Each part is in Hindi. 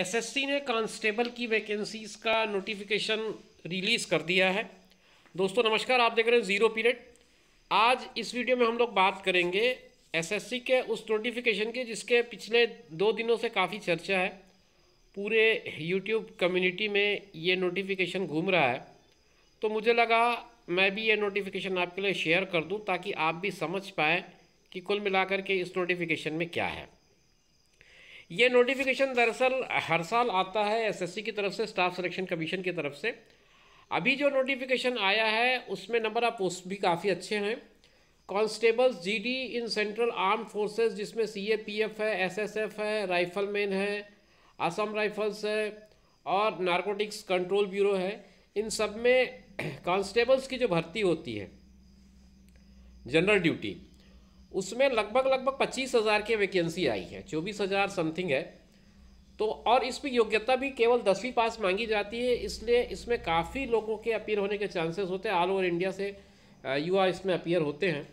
एसएससी ने कांस्टेबल की वैकेंसीज का नोटिफिकेशन रिलीज़ कर दिया है दोस्तों नमस्कार आप देख रहे हैं ज़ीरो पीरियड आज इस वीडियो में हम लोग बात करेंगे एसएससी के उस नोटिफिकेशन के जिसके पिछले दो दिनों से काफ़ी चर्चा है पूरे यूट्यूब कम्युनिटी में ये नोटिफिकेशन घूम रहा है तो मुझे लगा मैं भी ये नोटिफिकेशन आपके लिए शेयर कर दूँ ताकि आप भी समझ पाएँ कि कुल मिलाकर के इस नोटिफिकेशन में क्या है ये नोटिफिकेशन दरअसल हर साल आता है एसएससी की तरफ से स्टाफ सिलेक्शन कमीशन की तरफ से अभी जो नोटिफिकेशन आया है उसमें नंबर ऑफ पोस्ट भी काफ़ी अच्छे हैं constables GD in central arm forces जिसमें सीएपीएफ है एसएसएफ है राइफलमैन है असम राइफल्स है और नारकोटिक्स कंट्रोल ब्यूरो है इन सब में कॉन्स्टेबल्स की जो भर्ती होती है जनरल ड्यूटी उसमें लगभग लगभग पच्चीस हज़ार की वैकेंसी आई है चौबीस हज़ार समथिंग है तो और इसमें योग्यता भी केवल दसवीं पास मांगी जाती है इसलिए इसमें काफ़ी लोगों के अपीयर होने के चांसेस होते हैं ऑल ओवर इंडिया से युवा इसमें अपीयर होते हैं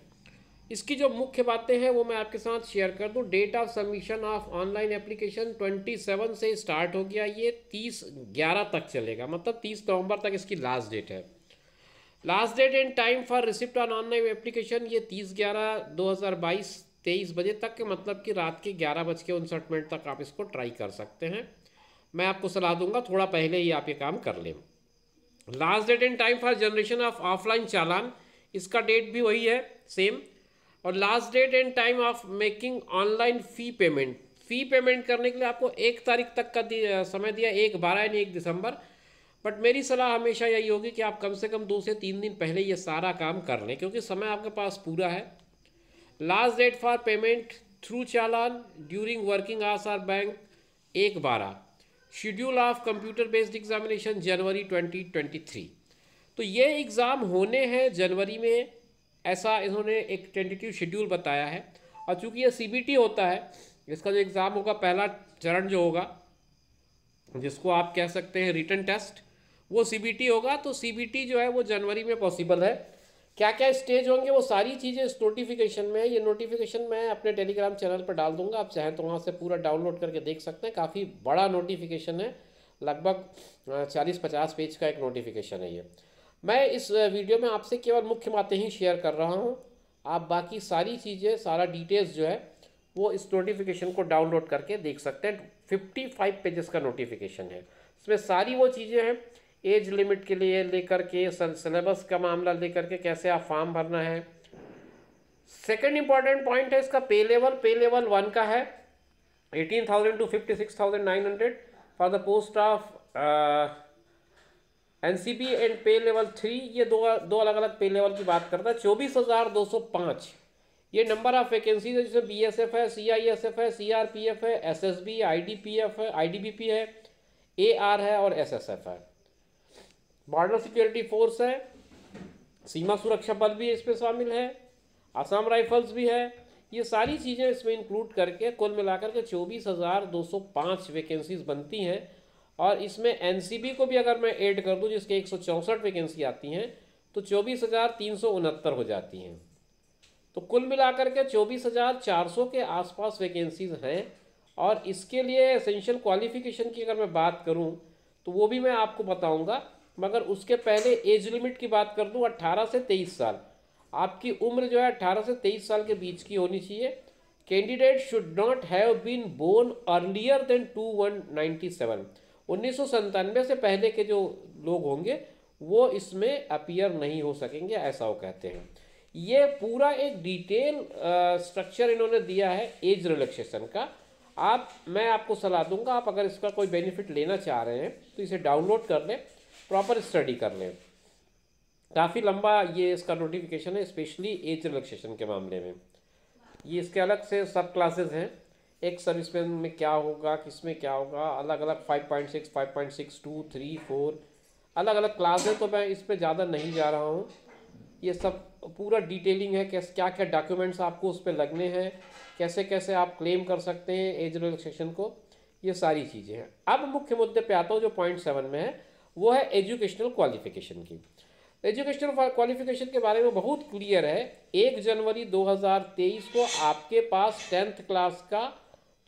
इसकी जो मुख्य बातें हैं वो मैं आपके साथ शेयर कर दूँ date of submission of online application twenty से स्टार्ट हो गया ये तीस ग्यारह तक चलेगा मतलब तीस नवंबर तक इसकी लास्ट डेट है last date and time for receipt on online application ये तीस ग्यारह दो हज़ार बाईस तेईस बजे तक मतलब कि रात के ग्यारह बज के उनसठ मिनट तक आप इसको ट्राई कर सकते हैं मैं आपको सलाह दूंगा थोड़ा पहले ही आप ये काम कर लें last date and time for generation of offline challan इसका डेट भी वही है सेम और last date and time of making online fee payment fee payment करने के लिए आपको एक तारीख तक का दिया, समय दिया एक बारह यानी एक दिसंबर बट मेरी सलाह हमेशा यही होगी कि आप कम से कम दो से तीन दिन पहले ये सारा काम कर लें क्योंकि समय आपके पास पूरा है last date for payment through challan during working hours or bank एक बारह schedule of computer based examination January 2023 तो ये एग्ज़ाम होने हैं जनवरी में ऐसा इन्होंने एक टेंटेटिव शेड्यूल बताया है और चूंकि ये सी होता है इसका जो एग्ज़ाम होगा पहला चरण जो होगा जिसको आप कह सकते हैं रिटर्न टेस्ट वो सी होगा तो सी जो है वो जनवरी में पॉसिबल है क्या क्या स्टेज होंगे वो सारी चीज़ें इस नोटिफिकेशन में ये नोटिफिकेशन मैं अपने टेलीग्राम चैनल पर डाल दूंगा आप चाहें तो वहाँ से पूरा डाउनलोड करके देख सकते हैं काफ़ी बड़ा नोटिफिकेशन है लगभग चालीस पचास पेज का एक नोटिफिकेशन है ये मैं इस वीडियो में आपसे केवल मुख्य बातें ही शेयर कर रहा हूँ आप बाकी सारी चीज़ें सारा डिटेल्स जो है वो इस नोटिफिकेशन को डाउनलोड करके देख सकते हैं फिफ्टी फाइव पेजेस का नोटिफिकेशन है इसमें सारी वो चीज़ें हैं एज लिमिट के लिए लेकर के सिलेबस का मामला लेकर के कैसे आप फॉर्म भरना है सेकेंड इंपॉर्टेंट पॉइंट है इसका पे लेवल पे लेवल वन का है eighteen thousand to fifty six thousand nine hundred for the post of N C P and pay level three ये दो दो अलग अलग पे लेवल की बात करता है चौबीस हज़ार दो सौ पाँच ये नंबर ऑफ़ वैकेंसीज है जिसमें बी एस एफ है सी आई एस एफ है सी आर पी एफ है S S B I D P F है आई डी बी पी है ए आर है और एस एस एफ है बॉर्डर सिक्योरिटी फोर्स है सीमा सुरक्षा बल भी इसमें शामिल है असम राइफल्स भी है ये सारी चीज़ें इसमें इंक्लूड करके कुल मिलाकर के चौबीस हज़ार दो सौ पाँच वैकेंसीज बनती हैं और इसमें एन को भी अगर मैं ऐड कर दूं जिसके एक सौ चौंसठ वैकेंसी आती हैं तो चौबीस हज़ार तीन सौ उनहत्तर हो जाती हैं तो कुल मिलाकर के चौबीस हज़ार चार सौ के आसपास वैकेंसीज हैं और इसके लिए एसेंशियल क्वालिफिकेशन की अगर मैं बात करूँ तो वो भी मैं आपको बताऊँगा मगर उसके पहले एज लिमिट की बात कर दूँ अट्ठारह से तेईस साल आपकी उम्र जो है अट्ठारह से तेईस साल के बीच की होनी चाहिए candidate should not have been born earlier than two one ninety seven उन्नीस सौ संतानवे से पहले के जो लोग होंगे वो इसमें अपीयर नहीं हो सकेंगे ऐसा वो कहते हैं ये पूरा एक डिटेल स्ट्रक्चर इन्होंने दिया है एज रिलैक्सेशन का आप मैं आपको सलाह दूंगा आप अगर इसका कोई बेनिफिट लेना चाह रहे हैं तो इसे डाउनलोड कर लें प्रॉपर स्टडी कर लें काफ़ी लंबा ये इसका नोटिफिकेशन है स्पेशली एज रिलैक्सेशन के मामले में ये इसके अलग से सब क्लासेज हैं एक सर्विसमैन में क्या होगा किस में क्या होगा अलग अलग five point six five point six two three four अलग अलग क्लास है तो मैं इस पर ज़्यादा नहीं जा रहा हूँ ये सब पूरा डिटेलिंग है कैसे क्या क्या डॉक्यूमेंट्स आपको उस पर लगने हैं कैसे कैसे आप क्लेम कर सकते हैं एज रिलैक्सेशन को ये सारी चीज़ें हैं अब मुख्य मुद्दे पे आता हूँ जो पॉइंट सेवन में है वो है एजुकेशनल क्वालिफिकेशन की एजुकेशनल क्वालिफिकेशन के बारे में बहुत क्लियर है एक जनवरी 2023 को आपके पास टेंथ क्लास का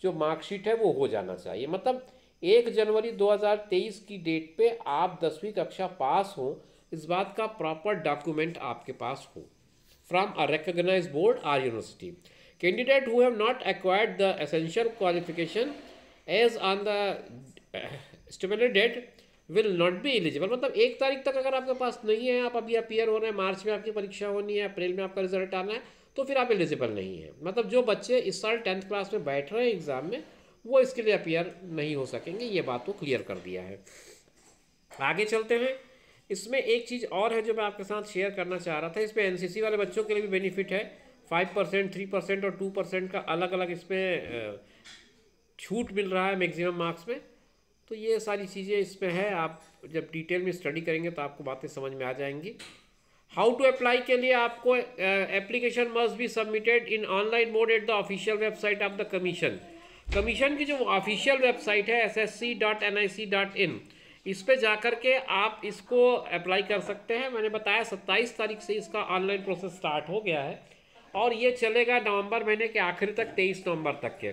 जो मार्कशीट है वो हो जाना चाहिए मतलब एक जनवरी 2023 की डेट पे आप दसवीं कक्षा पास हो इस बात का प्रॉपर डॉक्यूमेंट आपके पास हो from a recognise board or university candidate who have not acquired the essential qualification as on the date will not be eligible मतलब एक तारीख तक अगर आपके पास नहीं है आप अभी अपीयर हो रहे हैं मार्च में आपकी परीक्षा होनी है अप्रैल में आपका रिजल्ट आना है तो फिर आप एलिजिबल नहीं है मतलब जो बच्चे इस साल टेंथ क्लास में बैठ रहे हैं एग्ज़ाम में वो इसके लिए अपीयर नहीं हो सकेंगे ये बात को क्लियर कर दिया है आगे चलते हैं इसमें एक चीज़ और है जो मैं आपके साथ शेयर करना चाह रहा था इसमें एन वाले बच्चों के लिए भी बेनिफिट है फाइव परसेंट थ्री परसेंट और टू परसेंट का अलग अलग इसमें छूट मिल रहा है मैक्सिमम मार्क्स में तो ये सारी चीज़ें इसमें हैं आप जब डिटेल में स्टडी करेंगे तो आपको बातें समझ में आ जाएंगी हाउ टू अप्लाई के लिए आपको application must be submitted in online mode at the official website of the commission commission की जो ऑफिशियल वेबसाइट है S S C dot N I C dot in इस पर जा कर के आप इसको अप्लाई कर सकते हैं मैंने बताया सत्ताईस तारीख से इसका ऑनलाइन प्रोसेस स्टार्ट हो गया है और ये चलेगा नवंबर महीने के आखिर तक तेईस नवंबर तक के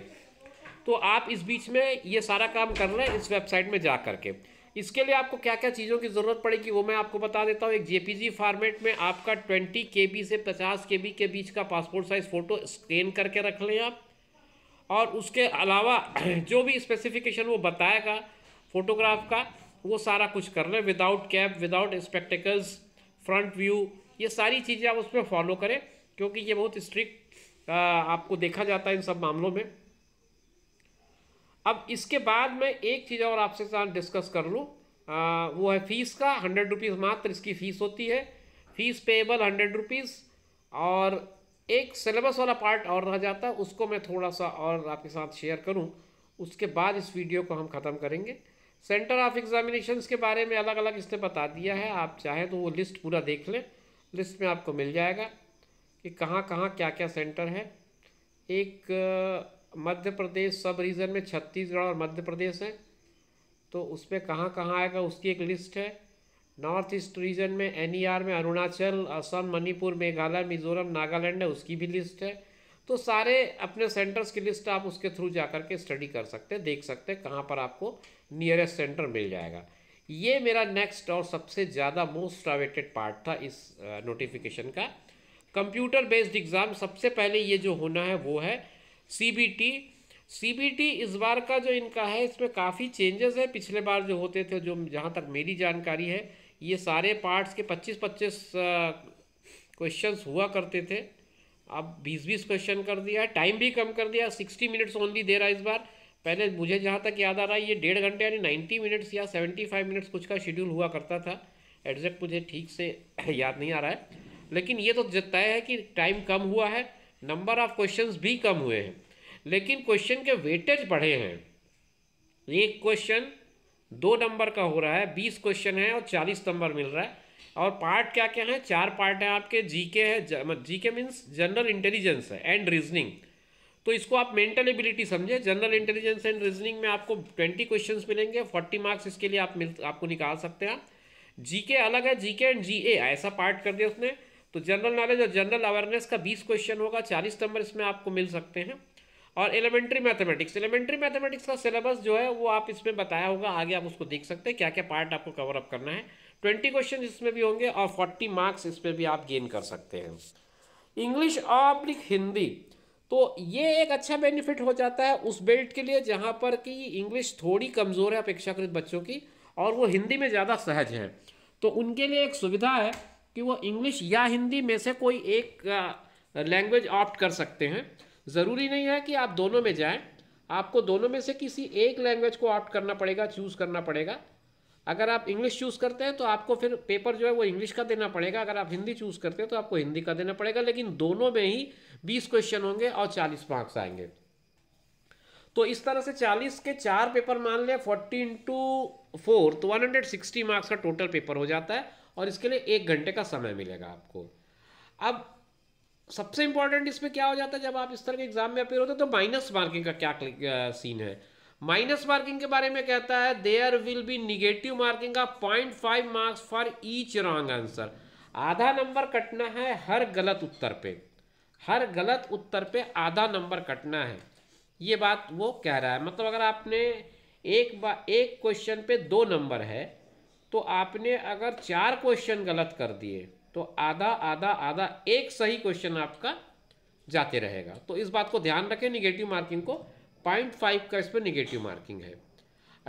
तो आप इस बीच में ये सारा काम कर रहे हैं इस वेबसाइट में जा करके इसके लिए आपको क्या क्या चीज़ों की ज़रूरत पड़ेगी वो मैं आपको बता देता हूँ एक जेपीजी फॉर्मेट में आपका ट्वेंटी के से पचास के के बीच का पासपोर्ट साइज़ फ़ोटो स्कैन करके रख लें आप और उसके अलावा जो भी स्पेसिफिकेशन वो बताएगा फ़ोटोग्राफ का वो सारा कुछ कर लें without cap without spectacles front view ये सारी चीज़ें आप उसमें फॉलो करें क्योंकि ये बहुत स्ट्रिक्ट आपको देखा जाता है इन सब मामलों में अब इसके बाद मैं एक चीज़ और आपसे साथ डिस्कस कर लूँ वो है फ़ीस का हंड्रेड रुपीज़ मात्र इसकी फ़ीस होती है फ़ीस पेएबल हंड्रेड रुपीज़ और एक सिलेबस वाला पार्ट और रह जाता है उसको मैं थोड़ा सा और आपके साथ शेयर करूँ उसके बाद इस वीडियो को हम ख़त्म करेंगे सेंटर ऑफ एग्ज़ामिनेशन के बारे में अलग अलग इसने बता दिया है आप चाहें तो वो लिस्ट पूरा देख लें लिस्ट में आपको मिल जाएगा कि कहाँ कहाँ क्या क्या सेंटर है एक मध्य प्रदेश सब रीजन में छत्तीसगढ़ और मध्य प्रदेश है तो उसमें कहाँ कहाँ आएगा उसकी एक लिस्ट है नॉर्थ ईस्ट रीजन में एन में अरुणाचल असम मणिपुर मेघालय मिजोरम नागालैंड है उसकी भी लिस्ट है तो सारे अपने सेंटर्स की लिस्ट आप उसके थ्रू जा कर के स्टडी कर सकते हैं देख सकते हैं कहाँ पर आपको नियरेस्ट सेंटर मिल जाएगा ये मेरा नेक्स्ट और सबसे ज़्यादा मोस्ट अवेटेड पार्ट था इस नोटिफिकेशन uh, का कंप्यूटर बेस्ड एग्ज़ाम सबसे पहले ये जो होना है वो है सीबीटी सीबीटी इस बार का जो इनका है इसमें काफ़ी चेंजेस है पिछले बार जो होते थे जो जहाँ तक मेरी जानकारी है ये सारे पार्ट्स के 25-25 क्वेश्चंस हुआ करते थे अब 20-20 क्वेश्चन कर दिया है टाइम भी कम कर दिया 60 मिनट्स ओनली दे रहा है इस बार पहले मुझे जहाँ तक याद आ रहा है ये डेढ़ घंटे यानी 90 मिनट्स या 75 मिनट्स कुछ का शेड्यूल हुआ करता था एग्जैक्ट मुझे ठीक से याद नहीं आ रहा है लेकिन ये तो तय है कि टाइम कम हुआ है नंबर ऑफ क्वेश्चंस भी कम हुए हैं लेकिन क्वेश्चन के वेटेज बढ़े हैं एक क्वेश्चन दो नंबर का हो रहा है बीस क्वेश्चन है और चालीस नंबर मिल रहा है और पार्ट क्या क्या है चार पार्ट मतलब है आपके जीके है G K means general intelligence है एंड रीजनिंग तो इसको आप मेंटल एबिलिटी समझे जनरल इंटेलिजेंस एंड रीजनिंग में आपको ट्वेंटी क्वेश्चंस मिलेंगे फोर्टी मार्क्स इसके लिए आप मिल आपको निकाल सकते हैं जीके अलग है जीके एंड जीए ऐसा पार्ट कर दिया उसने तो जनरल नॉलेज और जनरल अवेयरनेस का बीस क्वेश्चन होगा चालीस नंबर इसमें आपको मिल सकते हैं और एलिमेंट्री मैथमेटिक्स एलिमेंट्री मैथमेटिक्स का सिलेबस जो है वो आप इसमें बताया होगा आगे आप उसको देख सकते हैं क्या क्या पार्ट आपको कवर अप करना है ट्वेंटी क्वेश्चन इसमें भी होंगे और फोर्टी मार्क्स इसमें भी आप गेन कर सकते हैं इंग्लिश और हिंदी तो ये एक अच्छा बेनिफिट हो जाता है उस बेल्ट के लिए जहाँ पर कि इंग्लिश थोड़ी कमज़ोर है अपेक्षाकृत बच्चों की और वो हिंदी में ज़्यादा सहज हैं तो उनके लिए एक सुविधा है कि वो इंग्लिश या हिंदी में से कोई एक लैंग्वेज ऑप्ट कर सकते हैं ज़रूरी नहीं है कि आप दोनों में जाएं आपको दोनों में से किसी एक लैंग्वेज को ऑप्ट करना पड़ेगा चूज़ करना पड़ेगा अगर आप इंग्लिश चूज़ करते हैं तो आपको फिर पेपर जो है वो इंग्लिश का देना पड़ेगा अगर आप हिंदी चूज़ करते हैं तो आपको हिंदी का देना पड़ेगा लेकिन दोनों में ही बीस क्वेश्चन होंगे और चालीस मार्क्स आएंगे तो इस तरह से चालीस के चार पेपर मान लें फोर्टीन इंटू फोर तो वन हंड्रेड सिक्सटी मार्क्स का टोटल पेपर हो जाता है और इसके लिए एक घंटे का समय मिलेगा आपको अब सबसे इंपॉर्टेंट इसमें क्या हो जाता है जब आप इस तरह के एग्जाम में अपेयर होते हैं तो माइनस मार्किंग का क्या सीन है माइनस मार्किंग के बारे में कहता है there will be negative marking का point five marks for each wrong answer आधा नंबर कटना है हर गलत उत्तर पे हर गलत उत्तर पे आधा नंबर कटना है ये बात वो कह रहा है मतलब अगर आपने एक बा एक क्वेश्चन पे दो नंबर है तो आपने अगर चार क्वेश्चन गलत कर दिए तो आधा आधा आधा एक सही क्वेश्चन आपका जाते रहेगा तो इस बात को ध्यान रखें निगेटिव मार्किंग को पॉइंट फाइव का इस पर निगेटिव मार्किंग है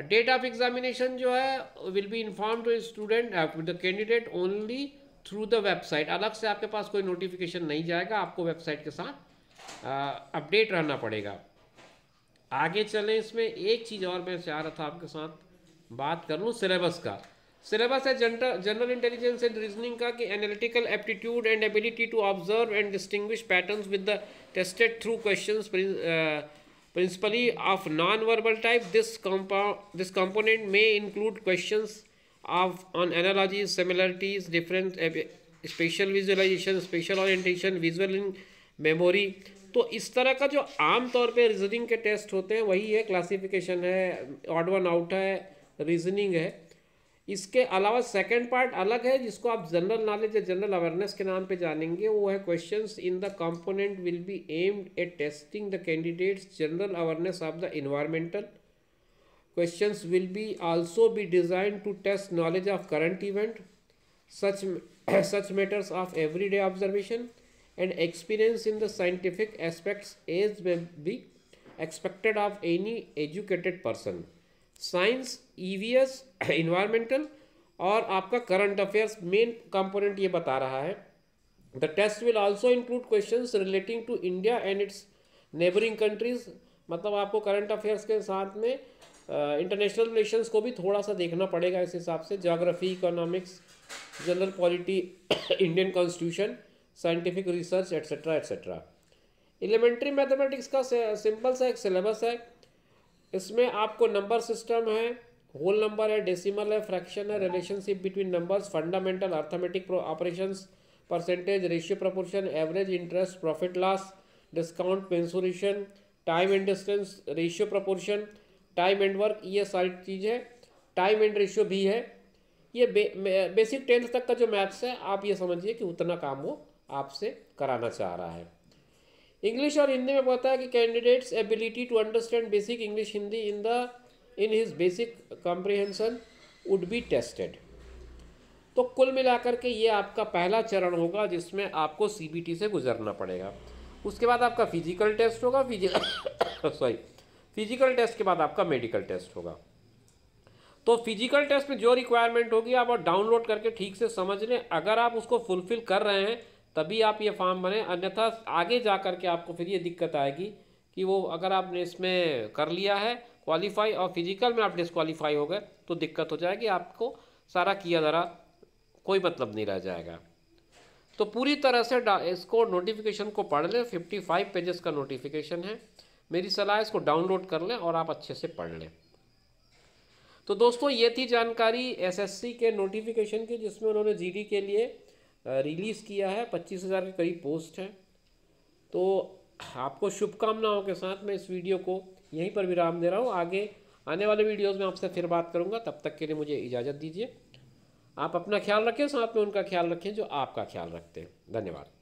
डेट ऑफ एग्जामिनेशन जो है will be inform to student the candidate only through the website अलग से आपके पास कोई नोटिफिकेशन नहीं जाएगा आपको वेबसाइट के साथ अपडेट uh, रहना पड़ेगा आगे चलें इसमें एक चीज़ और मैं चाह रहा था आपके साथ बात कर लूँ सिलेबस का सिलेबस है जनरल इंटेलिजेंस एंड रीजनिंग का कि analytical aptitude and ability to observe and distinguish patterns with the tested through question principally of non verbal type this this component में include question of on analogy similarities difference spatial visualisation spatial orientation visual in memory तो इस तरह का जो आम तौर पे रीजनिंग के टेस्ट होते हैं वही है क्लासिफिकेशन है ऑड वन आउट है रीजनिंग है इसके अलावा सेकंड पार्ट अलग है जिसको आप जनरल नॉलेज या जनरल अवेयरनेस के नाम पे जानेंगे वो है questions in the component will be aimed at testing the candidates general awareness of the environmental questions will be also be design to test knowledge of current event such such matters of every observation and experience in the scientific aspects as B expected of any educated person science EVS e environmental और आपका करंट अफेयर्स मेन कंपोनेंट ये बता रहा है the test will also include questions relating to India and its neighbouring countries मतलब आपको करंट अफेयर्स के साथ में इंटरनेशनल uh, रिलेशंस को भी थोड़ा सा देखना पड़ेगा इस हिसाब से geography economics general polity Indian constitution scientific research etcetera etcetera elementary mathematics का सिंपल सा एक सिलेबस है इसमें आपको नंबर सिस्टम है होल नंबर है डेसिमल है फ्रैक्शन है relationship between numbers fundamental arithmetic operation percentage ratio proportion average interest profit loss discount mensuration time and distance ratio proportion time and work ये सारी चीज़ है टाइम एंड रेशियो भी है ये बे, बेसिक टेंथ तक का जो मैथ्स है आप ये समझिए कि उतना काम वो आपसे कराना चाह रहा है इंग्लिश और हिंदी में बताया कि candidates ability to understand basic English Hindi in the in his basic comprehension would be tested तो कुल मिलाकर के ये आपका पहला चरण होगा जिसमें आपको सीबीटी से गुजरना पड़ेगा उसके बाद आपका फिजिकल टेस्ट होगा फिजिकल सॉरी फिजिकल टेस्ट के बाद आपका मेडिकल टेस्ट होगा तो फिजिकल टेस्ट में जो रिक्वायरमेंट होगी आप डाउनलोड करके ठीक से समझ लें अगर आप उसको फुलफिल कर रहे हैं तभी आप ये फॉर्म भरें अन्यथा आगे जा कर के आपको फिर ये दिक्कत आएगी कि वो अगर आपने इसमें कर लिया है क्वालिफाई और फिजिकल में आप डिसक्वालीफाई हो गए तो दिक्कत हो जाएगी आपको सारा किया धरा कोई मतलब नहीं रह जाएगा तो पूरी तरह से इसको नोटिफिकेशन को पढ़ लें 55 पेजेस का नोटिफिकेशन है मेरी सलाह इसको डाउनलोड कर लें और आप अच्छे से पढ़ लें तो दोस्तों ये थी जानकारी एसएससी के नोटिफिकेशन की जिसमें उन्होंने जीडी के लिए रिलीज़ किया है पच्चीस हज़ार के करीब पोस्ट हैं तो आपको शुभकामनाओं के साथ मैं इस वीडियो को यहीं पर विराम दे रहा हूँ आगे आने वाले वीडियोस में आपसे फिर बात करूँगा तब तक के लिए मुझे इजाज़त दीजिए आप अपना ख्याल रखें साथ में उनका ख्याल रखें जो आपका ख्याल रखते हैं धन्यवाद